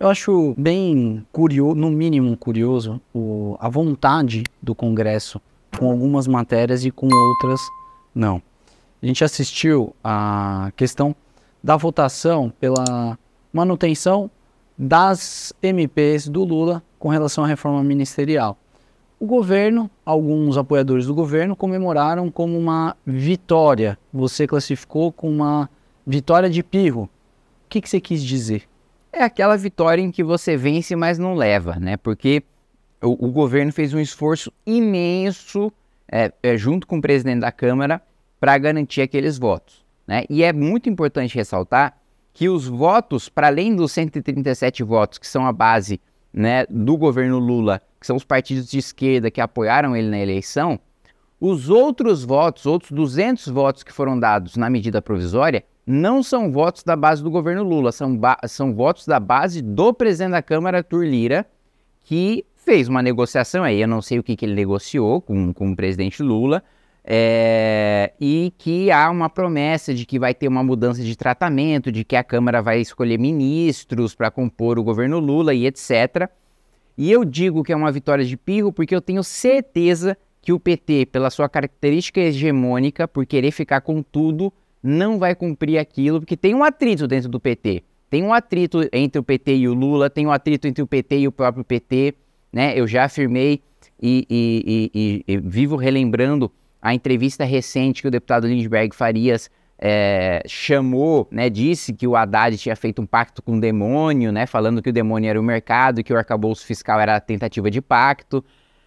Eu acho bem curioso, no mínimo curioso, o, a vontade do Congresso com algumas matérias e com outras não. A gente assistiu a questão da votação pela manutenção das MPs do Lula com relação à reforma ministerial. O governo, alguns apoiadores do governo, comemoraram como uma vitória. Você classificou como uma vitória de pirro. O que, que você quis dizer? é aquela vitória em que você vence, mas não leva, né? Porque o, o governo fez um esforço imenso, é, é, junto com o presidente da Câmara, para garantir aqueles votos. Né? E é muito importante ressaltar que os votos, para além dos 137 votos que são a base né, do governo Lula, que são os partidos de esquerda que apoiaram ele na eleição, os outros votos, outros 200 votos que foram dados na medida provisória, não são votos da base do governo Lula, são, são votos da base do presidente da Câmara, Arthur Lira, que fez uma negociação aí, eu não sei o que, que ele negociou com, com o presidente Lula, é, e que há uma promessa de que vai ter uma mudança de tratamento, de que a Câmara vai escolher ministros para compor o governo Lula e etc. E eu digo que é uma vitória de pirro porque eu tenho certeza que o PT, pela sua característica hegemônica, por querer ficar com tudo, não vai cumprir aquilo, porque tem um atrito dentro do PT. Tem um atrito entre o PT e o Lula, tem um atrito entre o PT e o próprio PT, né? Eu já afirmei e, e, e, e vivo relembrando a entrevista recente que o deputado Lindbergh Farias é, chamou, né, disse que o Haddad tinha feito um pacto com o demônio, né, falando que o demônio era o mercado, e que o arcabouço fiscal era a tentativa de pacto.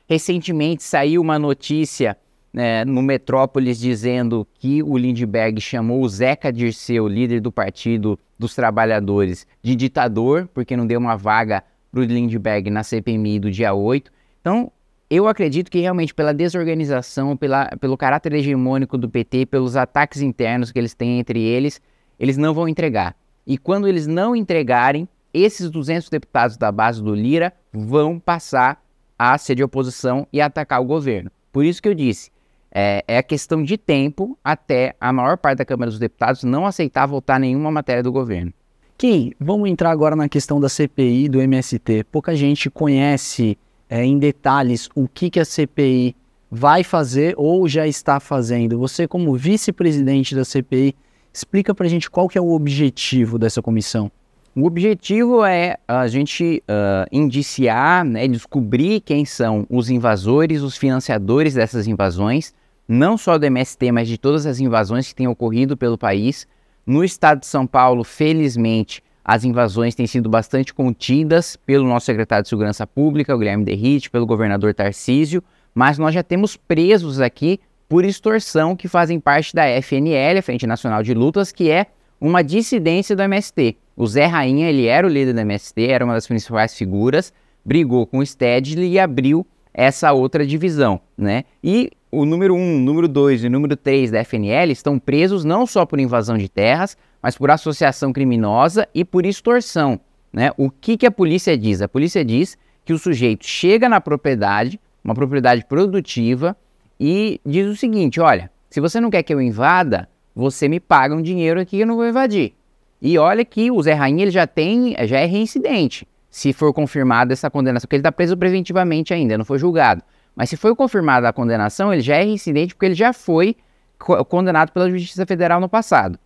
Recentemente saiu uma notícia é, no Metrópolis dizendo que o Lindbergh chamou o Zeca Dirceu, líder do Partido dos Trabalhadores, de ditador, porque não deu uma vaga para o Lindbergh na CPMI do dia 8. Então, eu acredito que realmente pela desorganização, pela, pelo caráter hegemônico do PT, pelos ataques internos que eles têm entre eles, eles não vão entregar. E quando eles não entregarem, esses 200 deputados da base do Lira vão passar a ser de oposição e atacar o governo. Por isso que eu disse, é, é a questão de tempo até a maior parte da Câmara dos Deputados não aceitar votar nenhuma matéria do governo. Kim, vamos entrar agora na questão da CPI do MST. Pouca gente conhece é, em detalhes o que, que a CPI vai fazer ou já está fazendo. Você, como vice-presidente da CPI, explica para a gente qual que é o objetivo dessa comissão. O objetivo é a gente uh, indiciar, né, descobrir quem são os invasores, os financiadores dessas invasões, não só do MST, mas de todas as invasões que têm ocorrido pelo país. No estado de São Paulo, felizmente, as invasões têm sido bastante contidas pelo nosso secretário de Segurança Pública, o Guilherme Derrite, pelo governador Tarcísio, mas nós já temos presos aqui por extorsão que fazem parte da FNL, a Frente Nacional de Lutas, que é uma dissidência do MST. O Zé Rainha, ele era o líder do MST, era uma das principais figuras, brigou com o Stedley e abriu essa outra divisão, né? E o número 1, um, número 2 e número 3 da FNL estão presos não só por invasão de terras, mas por associação criminosa e por extorsão. Né? O que, que a polícia diz? A polícia diz que o sujeito chega na propriedade, uma propriedade produtiva, e diz o seguinte: olha, se você não quer que eu invada, você me paga um dinheiro aqui que eu não vou invadir. E olha que o Zé Rainha ele já tem, já é reincidente, se for confirmada essa condenação, porque ele está preso preventivamente ainda, não foi julgado. Mas se foi confirmada a condenação, ele já é reincidente porque ele já foi condenado pela Justiça Federal no passado.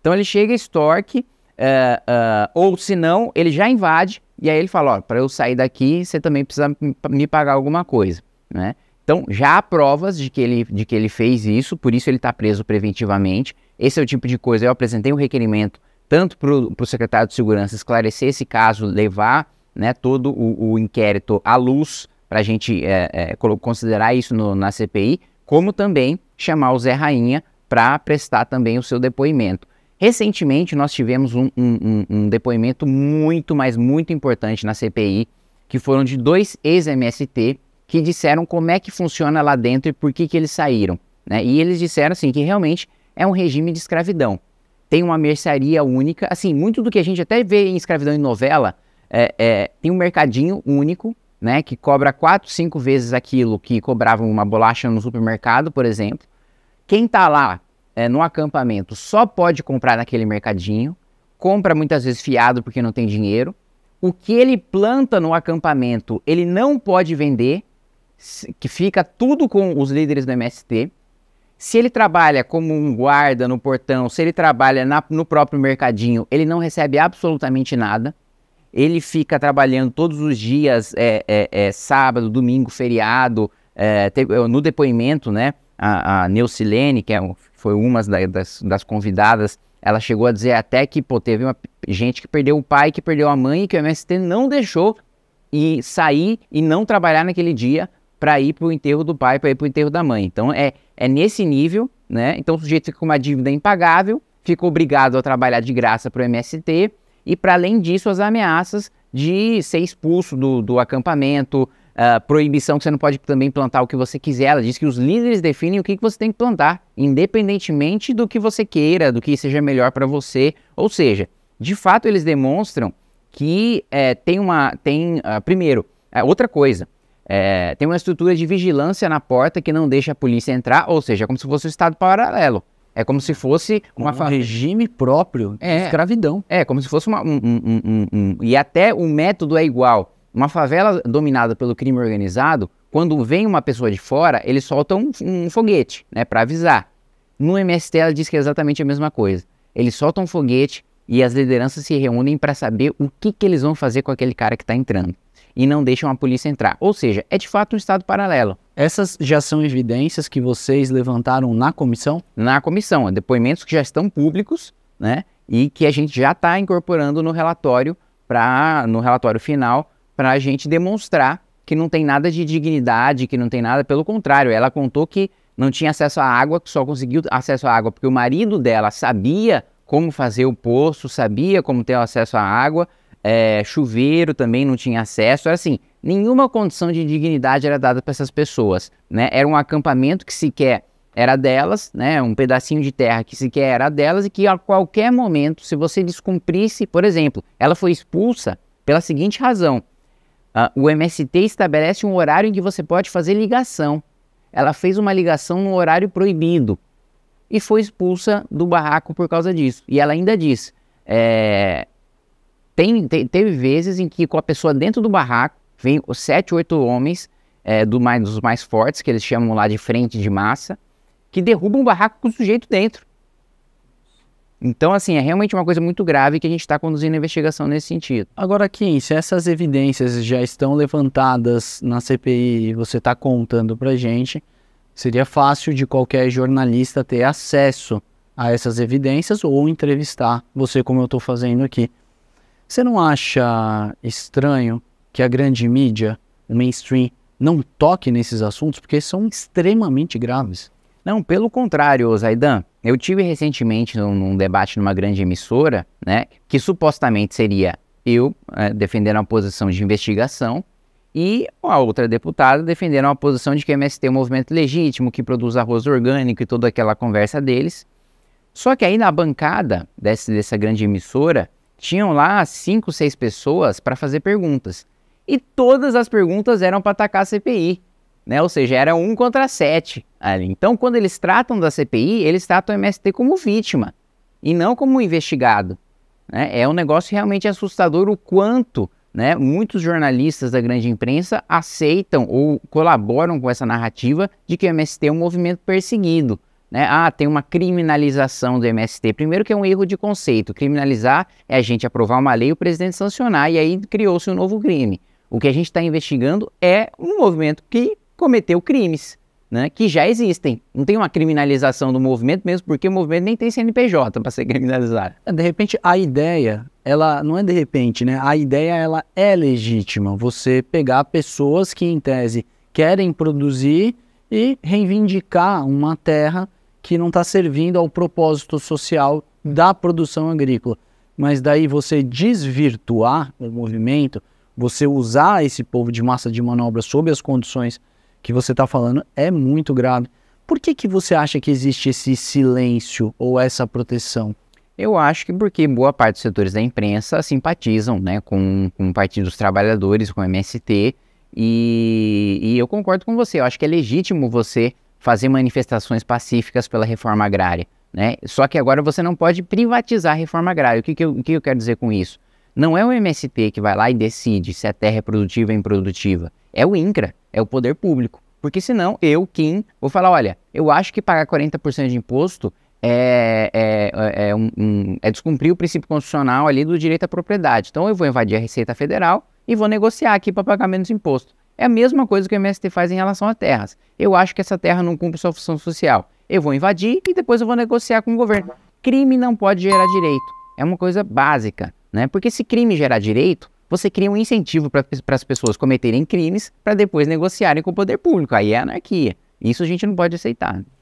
Então ele chega, extorque, uh, uh, eh, ou se não, ele já invade, e aí ele fala: ó, para eu sair daqui, você também precisa me pagar alguma coisa, né? Então, já há provas de que ele, de que ele fez isso, por isso ele está preso preventivamente. Esse é o tipo de coisa. Eu apresentei um requerimento tanto para o secretário de Segurança esclarecer esse caso, levar né, todo o, o inquérito à luz para a gente é, é, considerar isso no, na CPI, como também chamar o Zé Rainha para prestar também o seu depoimento. Recentemente, nós tivemos um, um, um, depoimento muito, mas muito importante na CPI, que foram de dois ex-MST que disseram como é que funciona lá dentro e por que, que eles saíram. Né? E eles disseram assim que realmente é um regime de escravidão. Tem uma mercearia única, assim, muito do que a gente até vê em escravidão em novela, é, é, tem um mercadinho único né, que cobra 4, 5 vezes aquilo que cobrava uma bolacha no supermercado, por exemplo. Quem está lá é, no acampamento só pode comprar naquele mercadinho, compra muitas vezes fiado porque não tem dinheiro. O que ele planta no acampamento, ele não pode vender, que fica tudo com os líderes do MST. Se ele trabalha como um guarda no portão, se ele trabalha na, no próprio mercadinho, ele não recebe absolutamente nada ele fica trabalhando todos os dias, é, é, é sábado, domingo, feriado, é, é no depoimento, né? A, a Neucilene, que é, foi uma das, das, convidadas, ela chegou a dizer até que pô, teve uma, gente que perdeu o pai, que perdeu a mãe, que o MST não deixou e sair e não trabalhar naquele dia para ir para o enterro do pai, para ir para o enterro da mãe. Então é, é nesse nível, né? Então o sujeito fica com uma dívida impagável, fica obrigado a trabalhar de graça para o MST, e, para além disso, as ameaças de ser expulso do, do acampamento, uh, proibição que você não pode também plantar o que você quiser. Ela diz que os líderes definem o que, que você tem que plantar, independentemente do que você queira, do que seja melhor para você. Ou seja, de fato, eles demonstram que é, tem uma. tem uh, Primeiro, eh, outra coisa. É, tem uma estrutura de vigilância na porta que não deixa a polícia entrar, ou seja, é como se fosse um estado paralelo. É, é. é como se fosse uma um fa... regime próprio é. de escravidão. É, como se fosse uma. Um, um, um, e até o método é igual. Uma favela dominada pelo crime organizado, quando vem uma pessoa de fora, eles soltam um, foguete, né, para avisar. No MST ela diz que é exatamente a mesma coisa. Eles soltam um foguete e as lideranças se reúnem para saber o que, que eles vão fazer com aquele cara que está entrando. E não deixam a polícia entrar. Ou seja, é de fato um estado paralelo. Essas já são evidências que vocês levantaram na comissão? Na comissão, é depoimentos que já estão públicos, né? E que a gente já está incorporando no relatório para no relatório final para a gente demonstrar que não tem nada de dignidade, que não tem nada. Pelo contrário, ela contou que não tinha acesso à água, que só conseguiu acesso à água porque o marido dela sabia como fazer o poço, sabia como ter acesso à água, é, chuveiro também não tinha acesso. Era assim, nenhuma condição de dignidade era dada para essas pessoas, né? Era um acampamento que sequer era delas, né? Um pedacinho de terra que sequer era delas e que a qualquer momento, se você descumprisse, por exemplo, ela foi expulsa pela seguinte razão: uh, o MST estabelece um horário em que você pode fazer ligação. Ela fez uma ligação no horário proibido e foi expulsa do barraco por causa disso. E ela ainda diz: é, tem, te, teve vezes em que com a pessoa dentro do barraco vem os sete, oito homens é, do mais, dos mais fortes, que eles chamam lá de frente de massa, que derrubam o barraco com o sujeito dentro. Então, assim, é realmente uma coisa muito grave que a gente está conduzindo a investigação nesse sentido. Agora, Kim, se essas evidências já estão levantadas na CPI e você está contando para gente, seria fácil de qualquer jornalista ter acesso a essas evidências ou entrevistar você, como eu estou fazendo aqui. Você não acha estranho que a grande mídia, o mainstream, não toque nesses assuntos porque são extremamente graves. Não, pelo contrário, Zaidan. Eu tive recentemente num, num debate numa grande emissora, né, que supostamente seria eu é, defendendo a posição de investigação e a outra deputada defendendo a posição de que o MST é um movimento legítimo, que produz arroz orgânico e toda aquela conversa deles. Só que aí na bancada desse, dessa grande emissora, tinham lá cinco, seis pessoas para fazer perguntas e todas as perguntas eram para atacar a CPI, né? Ou seja, era um contra sete ali. Então, quando eles tratam da CPI, eles tratam o MST como vítima e não como investigado. Né? É um negócio realmente assustador o quanto né, muitos jornalistas da grande imprensa aceitam ou colaboram com essa narrativa de que o MST é um movimento perseguido. Né? Ah, tem uma criminalização do MST. Primeiro que é um erro de conceito. Criminalizar é a gente aprovar uma lei e o presidente sancionar, e aí criou-se um novo crime. O que a gente está investigando é um movimento que cometeu crimes, né, que já existem. Não tem uma criminalização do movimento mesmo, porque o movimento nem tem CNPJ para ser criminalizado. De repente, a ideia, ela não é de repente, né? A ideia, ela é legítima. Você pegar pessoas que, em tese, querem produzir e reivindicar uma terra que não está servindo ao propósito social da produção agrícola. Mas daí você desvirtuar o movimento, você usar esse povo de massa de manobra sob as condições que você está falando é muito grave. Por que, que você acha que existe esse silêncio ou essa proteção? Eu acho que porque boa parte dos setores da imprensa simpatizam né, com, com o Partido dos Trabalhadores, com o MST, e, e, eu concordo com você. Eu acho que é legítimo você fazer manifestações pacíficas pela reforma agrária. Né? Só que agora você não pode privatizar a reforma agrária. O que, que, eu, o que eu quero dizer com isso? Não é o MST que vai lá e decide se a terra é produtiva ou improdutiva. É o INCRA, é o poder público. Porque senão eu, Kim, vou falar, olha, eu acho que pagar 40% de imposto é, é, é, é, um, um, é, descumprir o princípio constitucional ali do direito à propriedade. Então eu vou invadir a Receita Federal e vou negociar aqui para pagar menos imposto. É a mesma coisa que o MST faz em relação a terras. Eu acho que essa terra não cumpre sua função social. Eu vou invadir e depois eu vou negociar com o governo. Crime não pode gerar direito. É uma coisa básica. Né? Porque se crime gerar direito, você cria um incentivo para as pessoas cometerem crimes para depois negociarem com o poder público. Aí é anarquia. Isso a gente não pode aceitar.